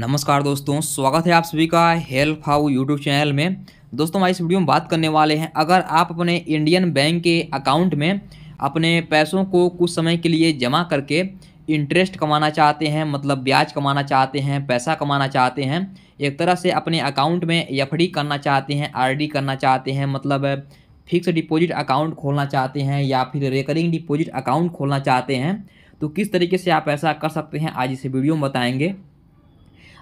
नमस्कार दोस्तों स्वागत है आप सभी का हेल्प हाउ यूट्यूब चैनल में दोस्तों हम इस वीडियो में बात करने वाले हैं अगर आप अपने इंडियन बैंक के अकाउंट में अपने पैसों को कुछ समय के लिए जमा करके इंटरेस्ट कमाना चाहते हैं मतलब ब्याज कमाना चाहते हैं पैसा कमाना चाहते हैं एक तरह से अपने अकाउंट में एफ करना चाहते हैं आर करना चाहते हैं मतलब फिक्स डिपॉजिट अकाउंट खोलना चाहते हैं या फिर रिकरिंग डिपॉजिट अकाउंट खोलना चाहते हैं तो किस तरीके से आप ऐसा कर सकते हैं आज इस वीडियो में बताएंगे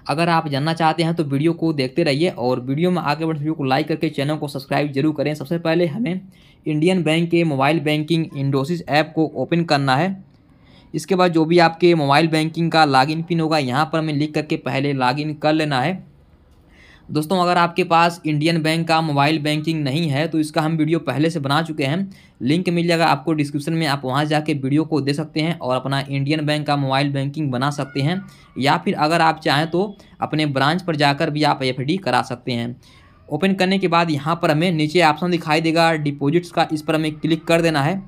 अगर आप जानना चाहते हैं तो वीडियो को देखते रहिए और वीडियो में आगे बढ़ वीडियो को लाइक करके चैनल को सब्सक्राइब जरूर करें सबसे पहले हमें इंडियन बैंक के मोबाइल बैंकिंग इंडोसिस ऐप को ओपन करना है इसके बाद जो भी आपके मोबाइल बैंकिंग का लॉगिन पिन होगा यहाँ पर हमें लिख करके पहले लॉगिन कर लेना है दोस्तों अगर आपके पास इंडियन बैंक का मोबाइल बैंकिंग नहीं है तो इसका हम वीडियो पहले से बना चुके हैं लिंक मिल जाएगा आपको डिस्क्रिप्शन में आप वहां जाके वीडियो को दे सकते हैं और अपना इंडियन बैंक का मोबाइल बैंकिंग बना सकते हैं या फिर अगर आप चाहें तो अपने ब्रांच पर जाकर भी आप एफ करा सकते हैं ओपन करने के बाद यहाँ पर हमें नीचे ऑप्शन दिखाई देगा डिपोजिट्स का इस पर हमें क्लिक कर देना है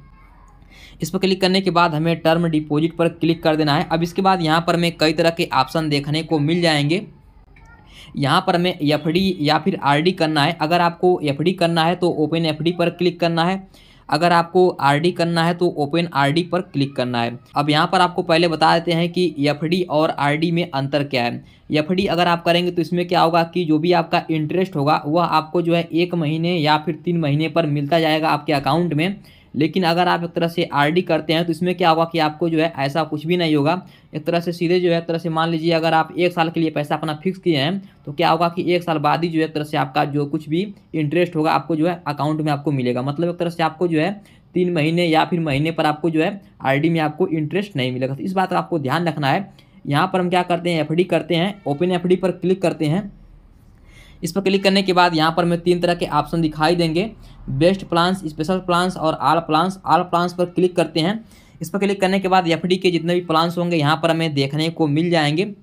इस पर क्लिक करने के बाद हमें टर्म डिपॉजिट पर क्लिक कर देना है अब इसके बाद यहाँ पर हमें कई तरह के ऑप्शन देखने को मिल जाएंगे यहाँ पर हमें एफ या फिर आर करना है अगर आपको एफ करना है तो ओपन एफ पर क्लिक करना है अगर आपको आर करना है तो ओपन आर पर क्लिक करना है अब यहाँ पर आपको पहले बता देते हैं कि एफ और आर में अंतर क्या है एफ अगर आप करेंगे तो इसमें क्या होगा कि जो भी आपका इंटरेस्ट होगा वह आपको जो है एक महीने या फिर तीन महीने पर मिलता जाएगा आपके अकाउंट में लेकिन अगर आप एक तरह से आर करते हैं तो इसमें क्या होगा कि आपको जो है ऐसा कुछ भी नहीं होगा एक तरह से सीधे जो है एक तरह से मान लीजिए अगर आप एक साल के लिए पैसा अपना फिक्स किए हैं तो क्या होगा कि एक साल बाद ही जो है एक तरह से आपका जो कुछ भी इंटरेस्ट होगा आपको जो है अकाउंट में आपको मिलेगा मतलब एक तरह से आपको जो है तीन महीने या फिर महीने पर आपको जो है आर में आपको इंटरेस्ट नहीं मिलेगा तो इस बात का आपको ध्यान रखना है यहाँ पर हम क्या करते हैं एफ करते हैं ओपन एफ पर क्लिक करते हैं इस पर क्लिक करने के बाद यहाँ पर हमें तीन तरह के ऑप्शन दिखाई देंगे बेस्ट प्लान्स स्पेशल प्लान्स और आल प्लान्स आल प्लान्स पर क्लिक करते हैं इस पर क्लिक करने के बाद एफ के जितने भी प्लान्स होंगे यहाँ पर हमें देखने को मिल जाएंगे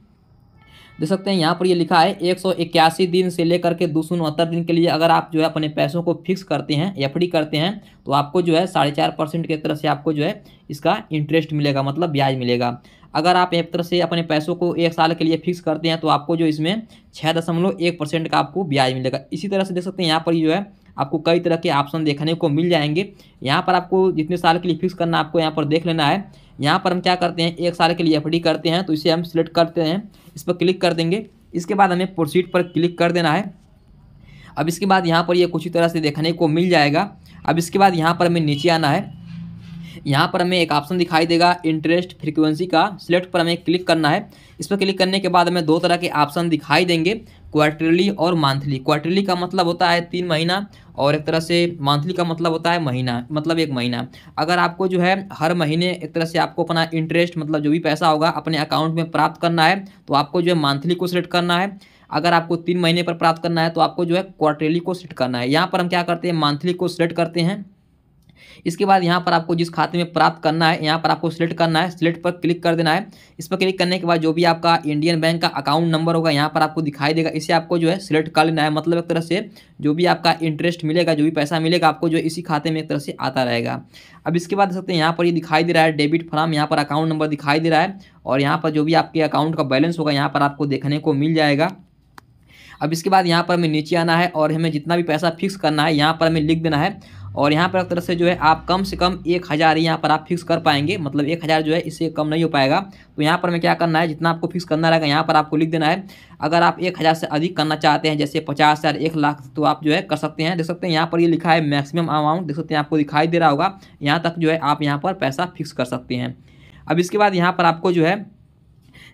देख सकते हैं यहाँ पर ये लिखा है एक दिन से लेकर के दो दिन के लिए अगर आप जो है अपने पैसों को फिक्स करते हैं एफ करते हैं तो आपको जो है साढ़े चार परसेंट की तरह से आपको जो है इसका इंटरेस्ट मिलेगा मतलब ब्याज मिलेगा अगर आप एक तरह से अपने पैसों को एक साल के लिए फिक्स करते हैं तो आपको जो इसमें छः दशमलव एक परसेंट का आपको ब्याज मिलेगा इसी तरह से देख सकते हैं यहाँ पर जो है आपको कई तरह के ऑप्शन देखने को मिल जाएंगे यहाँ पर आपको जितने साल के लिए फिक्स करना आपको यहाँ पर देख लेना है यहाँ पर हम क्या करते हैं एक साल के लिए एफ करते हैं तो इसे हम सिलेक्ट करते हैं इस पर क्लिक कर देंगे इसके बाद हमें प्रोसीड पर क्लिक कर देना है अब इसके बाद यहाँ पर ये कुछ तरह से देखने को मिल जाएगा अब इसके बाद यहाँ पर हमें नीचे आना है यहाँ पर हमें एक ऑप्शन दिखाई देगा इंटरेस्ट फ्रीक्वेंसी का सिलेक्ट पर हमें क्लिक करना है इस पर क्लिक करने के बाद हमें दो तरह के ऑप्शन दिखाई देंगे क्वार्टरली और मंथली क्वार्टरली का मतलब होता है तीन महीना और एक तरह से मंथली का मतलब होता है महीना मतलब एक महीना अगर आपको जो है हर महीने एक तरह से आपको अपना इंटरेस्ट मतलब जो भी पैसा होगा अपने अकाउंट में प्राप्त करना है तो आपको जो है मंथली को सेलेक्ट करना है अगर आपको तीन महीने पर प्राप्त करना है तो आपको जो है क्वार्टरली को सेलेक्ट करना है यहाँ पर हम क्या करते हैं मंथली को सेलेक्ट करते हैं इसके बाद यहाँ पर आपको जिस खाते में प्राप्त करना है यहाँ पर आपको सिलेक्ट करना है सिलेक्ट पर क्लिक कर देना है इस पर क्लिक करने के बाद जो भी आपका इंडियन बैंक का अकाउंट नंबर होगा यहाँ पर आपको दिखाई देगा इसे आपको जो है सिलेक्ट कर लेना है मतलब एक तरह से जो भी आपका इंटरेस्ट मिलेगा जो भी पैसा मिलेगा आपको जो इसी खाते में एक तरह से आता रहेगा अब इसके बाद देख सकते हैं यहाँ पर ये दिखाई दे रहा है डेबिट फॉर्म यहाँ पर अकाउंट नंबर दिखाई दे रहा है और यहाँ पर जो भी आपके अकाउंट का बैलेंस होगा यहाँ पर आपको देखने को मिल जाएगा अब इसके बाद यहाँ पर हमें नीचे आना है और हमें जितना भी पैसा फिक्स करना है यहाँ पर हमें लिख देना है और यहाँ पर एक तरह से जो है आप कम से कम एक हज़ार यहाँ पर आप फिक्स कर पाएंगे मतलब एक हज़ार जो है इससे कम नहीं हो पाएगा तो यहाँ पर मैं क्या करना है जितना आपको फिक्स करना रहेगा यहाँ पर आपको लिख देना है अगर आप एक हज़ार से अधिक करना चाहते हैं जैसे पचास हज़ार एक लाख तो आप जो है कर सकते हैं देख सकते हैं यहाँ पर ये यह लिखा है मैक्सिमम अमाउंट देख सकते हैं आपको दिखाई दे रहा होगा यहाँ तक जो है आप यहाँ पर पैसा फिक्स कर सकते हैं अब इसके बाद यहाँ पर आपको जो है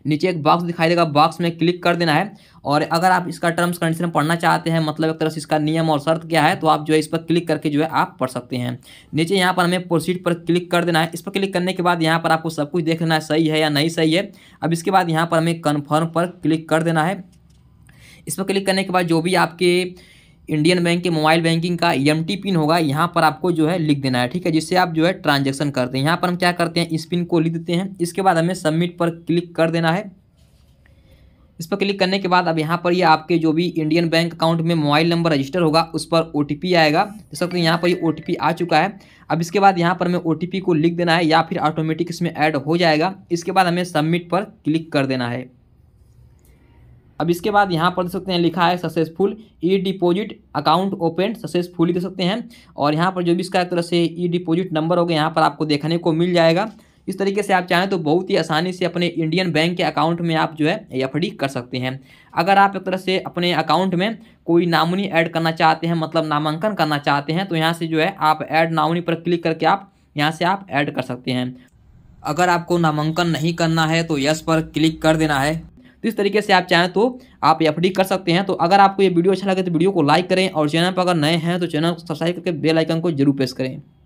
नीचे एक बॉक्स दिखाई देगा बॉक्स में क्लिक कर देना है और अगर आप इसका टर्म्स कंडीशन पढ़ना चाहते हैं मतलब एक तरह से इसका नियम और शर्त क्या है तो आप जो है इस पर क्लिक करके जो है आप पढ़ सकते हैं नीचे यहाँ पर हमें प्रोसीड पर क्लिक कर देना है इस पर क्लिक करने के बाद यहाँ पर आपको सब कुछ देखना है सही है या नहीं सही है अब इसके बाद यहाँ पर हमें कन्फर्म पर क्लिक कर देना है इस पर क्लिक करने के बाद जो भी आपके इंडियन बैंक के मोबाइल बैंकिंग का एम e पिन होगा यहाँ पर आपको जो है लिख देना है ठीक है जिससे आप जो है ट्रांजेक्शन करते हैं यहाँ पर हम क्या करते हैं इस पिन को लिख देते हैं इसके बाद हमें सबमिट पर क्लिक कर देना है इस पर क्लिक करने के बाद अब यहाँ पर ये यह आपके जो भी इंडियन बैंक अकाउंट में मोबाइल नंबर रजिस्टर होगा उस पर ओ आएगा देख सकते हैं यहाँ पर ये यह ओ आ चुका है अब इसके बाद यहाँ पर हमें ओ को लिख देना है या फिर ऑटोमेटिक इसमें ऐड हो जाएगा इसके बाद हमें सबमिट पर क्लिक कर देना है अब इसके बाद यहाँ पर देख सकते हैं लिखा है successful e deposit account open successfully देख सकते हैं और यहाँ पर जो भी इसका एक तरह से ई डिपॉजिट नंबर होगा यहाँ पर आपको देखने को मिल जाएगा इस तरीके से आप चाहें तो बहुत ही आसानी से अपने इंडियन बैंक के अकाउंट में आप जो है एफ कर सकते हैं अगर आप एक तरह से अपने अकाउंट में कोई नामनी ऐड करना चाहते हैं मतलब नामांकन करना चाहते हैं तो यहाँ से जो है आप ऐड नामनी पर क्लिक करके आप यहाँ से आप ऐड कर सकते हैं अगर आपको नामांकन नहीं करना है तो यस पर क्लिक कर देना है तो इस तरीके से आप चाहें तो आप एफ कर सकते हैं तो अगर आपको ये वीडियो अच्छा लगे तो वीडियो को लाइक करें और चैनल पर अगर नए हैं तो चैनल को सब्सक्राइब करके बेलाइकन को जरूर प्रेस करें